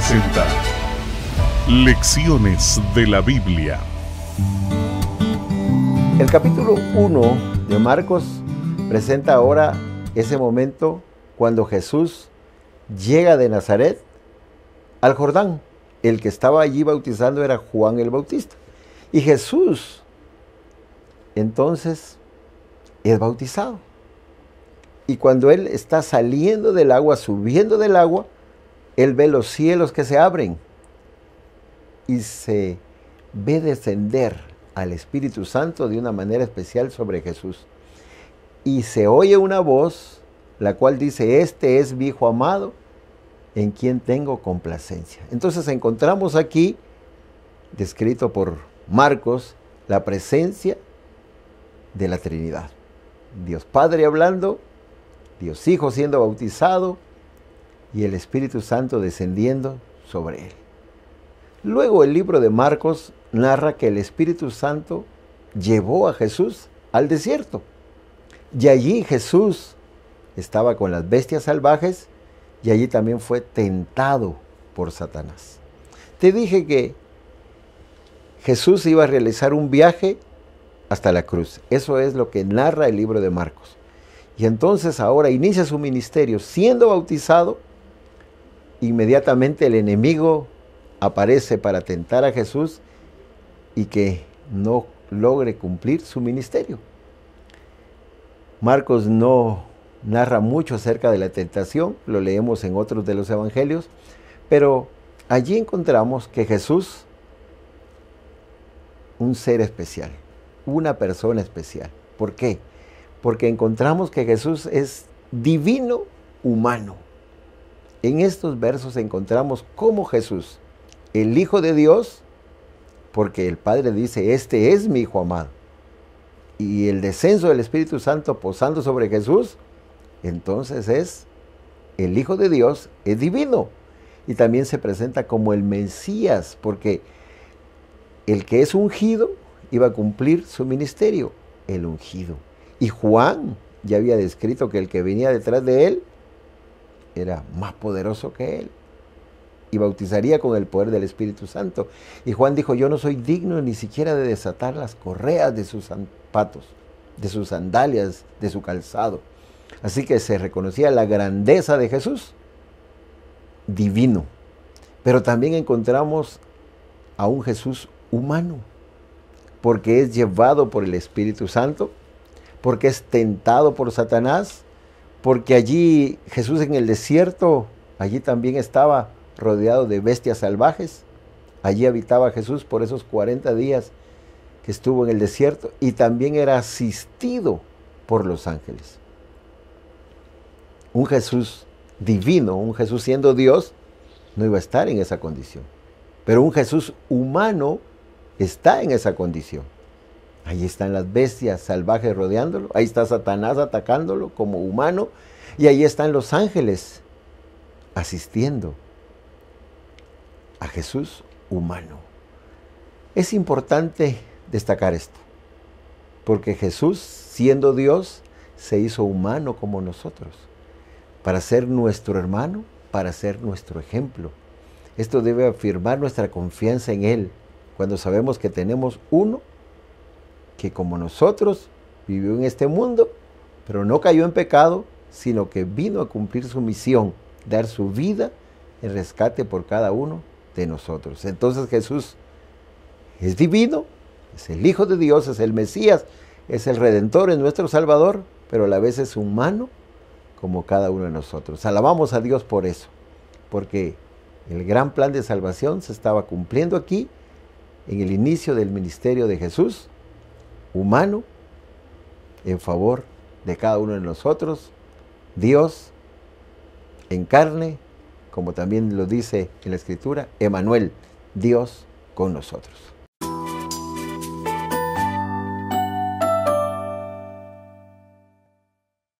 presenta Lecciones de la Biblia. El capítulo 1 de Marcos presenta ahora ese momento cuando Jesús llega de Nazaret al Jordán. El que estaba allí bautizando era Juan el Bautista. Y Jesús entonces es bautizado. Y cuando él está saliendo del agua, subiendo del agua, él ve los cielos que se abren y se ve descender al Espíritu Santo de una manera especial sobre Jesús. Y se oye una voz, la cual dice, este es mi hijo amado, en quien tengo complacencia. Entonces encontramos aquí, descrito por Marcos, la presencia de la Trinidad. Dios Padre hablando, Dios Hijo siendo bautizado, y el Espíritu Santo descendiendo sobre él. Luego el libro de Marcos narra que el Espíritu Santo llevó a Jesús al desierto. Y allí Jesús estaba con las bestias salvajes y allí también fue tentado por Satanás. Te dije que Jesús iba a realizar un viaje hasta la cruz. Eso es lo que narra el libro de Marcos. Y entonces ahora inicia su ministerio siendo bautizado inmediatamente el enemigo aparece para tentar a Jesús y que no logre cumplir su ministerio. Marcos no narra mucho acerca de la tentación, lo leemos en otros de los evangelios, pero allí encontramos que Jesús, un ser especial, una persona especial. ¿Por qué? Porque encontramos que Jesús es divino humano. En estos versos encontramos cómo Jesús, el Hijo de Dios, porque el Padre dice, este es mi Hijo amado, y el descenso del Espíritu Santo posando sobre Jesús, entonces es el Hijo de Dios, es divino. Y también se presenta como el Mesías, porque el que es ungido iba a cumplir su ministerio, el ungido. Y Juan ya había descrito que el que venía detrás de él era más poderoso que él y bautizaría con el poder del Espíritu Santo. Y Juan dijo, yo no soy digno ni siquiera de desatar las correas de sus zapatos, de sus sandalias, de su calzado. Así que se reconocía la grandeza de Jesús, divino. Pero también encontramos a un Jesús humano, porque es llevado por el Espíritu Santo, porque es tentado por Satanás, porque allí Jesús en el desierto, allí también estaba rodeado de bestias salvajes, allí habitaba Jesús por esos 40 días que estuvo en el desierto y también era asistido por los ángeles. Un Jesús divino, un Jesús siendo Dios, no iba a estar en esa condición. Pero un Jesús humano está en esa condición. Ahí están las bestias salvajes rodeándolo, ahí está Satanás atacándolo como humano y ahí están los ángeles asistiendo a Jesús humano. Es importante destacar esto, porque Jesús, siendo Dios, se hizo humano como nosotros, para ser nuestro hermano, para ser nuestro ejemplo. Esto debe afirmar nuestra confianza en Él, cuando sabemos que tenemos uno que como nosotros vivió en este mundo, pero no cayó en pecado, sino que vino a cumplir su misión, dar su vida en rescate por cada uno de nosotros. Entonces Jesús es divino, es el Hijo de Dios, es el Mesías, es el Redentor, es nuestro Salvador, pero a la vez es humano como cada uno de nosotros. Alabamos a Dios por eso, porque el gran plan de salvación se estaba cumpliendo aquí en el inicio del ministerio de Jesús humano en favor de cada uno de nosotros, Dios en carne, como también lo dice en la Escritura, Emanuel, Dios con nosotros.